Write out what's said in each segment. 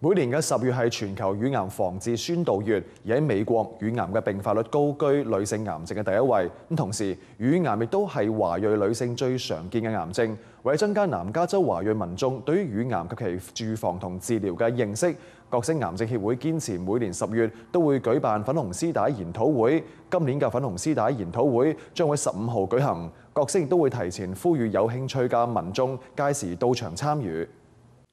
每年嘅十月係全球乳癌防治宣導月，而喺美國乳癌嘅病發率高居女性癌症嘅第一位。咁同時，乳癌亦都係華裔女性最常見嘅癌症。為增加南加州華裔民眾對於乳癌及其住房同治療嘅認識，國星癌症協會堅持每年十月都會舉辦粉紅絲帶研討會。今年嘅粉紅絲帶研討會將喺十五號舉行，國星亦都會提前呼籲有興趣嘅民眾屆時到場參與。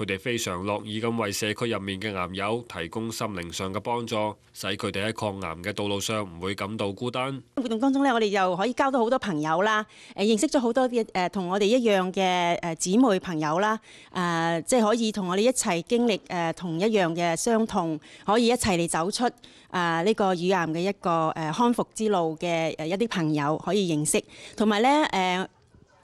佢哋非常樂意咁為社區入面嘅癌友提供心靈上嘅幫助，使佢哋喺抗癌嘅道路上唔會感到孤單。活動當中咧，我哋又可以交到好多朋友啦，诶，認識咗好多嘅诶，同我哋一樣嘅诶姊妹朋友啦，诶，即係可以同我哋一齊經歷诶同一樣嘅傷痛，可以一齊嚟走出诶呢個乳癌嘅一個诶康復之路嘅诶一啲朋友可以認識，同埋咧诶。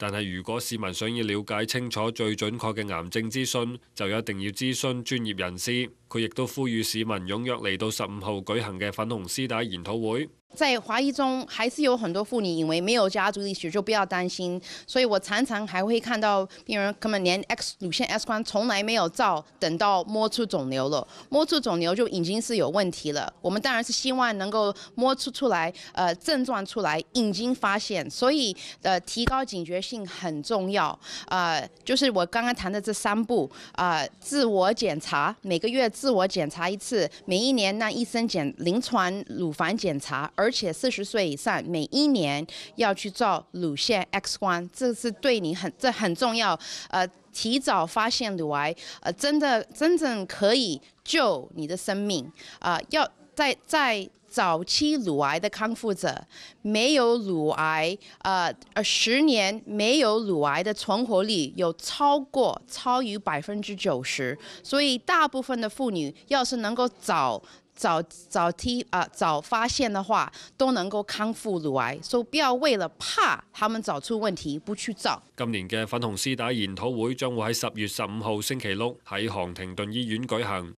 但係，如果市民想要了解清楚最準確嘅癌症資訊，就一定要諮詢專業人士。佢亦都呼籲市民踴躍嚟到十五號舉行嘅粉紅絲帶研討會。在華醫中，還是有很多婦女認為沒有家族歷史就不要擔心，所以我常常還會看到病人根本連 X 乳腺 X 光從來沒有照，等到摸出腫瘤了，摸出腫瘤就已經是有問題了。我們當然是希望能夠摸出出來，呃症狀出來，已經發現，所以呃提高警覺。性很重要，呃，就是我刚刚谈的这三步，啊，自我检查，每个月自我检查一次，每一年让医生检临床乳房检查，而且四十岁以上每一年要去照乳腺 X 光，这是对你很这很重要，呃，提早发现乳癌，呃，真的真正可以救你的生命，啊，要在在。早期乳癌的康复者，没有乳癌，呃呃，十年没有乳癌的存活率有超过超于百分之九十，所以大部分的妇女要是能够早早早提啊早发现的话，都能够康复乳癌，所以不要为了怕他们找出问题不去找。今年嘅粉红丝带研讨会将会喺十月十五号星期六喺杭廷顿医院举行。